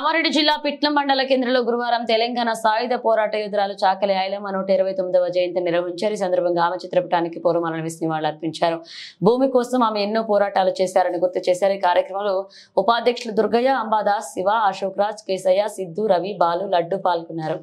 కామారెడ్డి జిల్లా పిట్లం మండల కేంద్రంలో గురువారం తెలంగాణ సాయుధ పోరాట యోధురాలు చాకలి ఐలమ్మ నూట ఇరవై తొమ్మిదవ జయంతి నిర్వహించారు ఈ సందర్భంగా ఆమె చిత్రపటానికి పూర్వమాలను వేసి వాళ్ళు అర్పించారు భూమి కోసం ఆమె ఎన్నో పోరాటాలు చేశారని గుర్తు చేశారు ఈ కార్యక్రమంలో ఉపాధ్యక్షులు దుర్గయ్య అంబాదాస్ శివ అశోక్ రాజ్ కేసయ్య సిద్ధు రవి బాలు లడ్డు పాల్గొన్నారు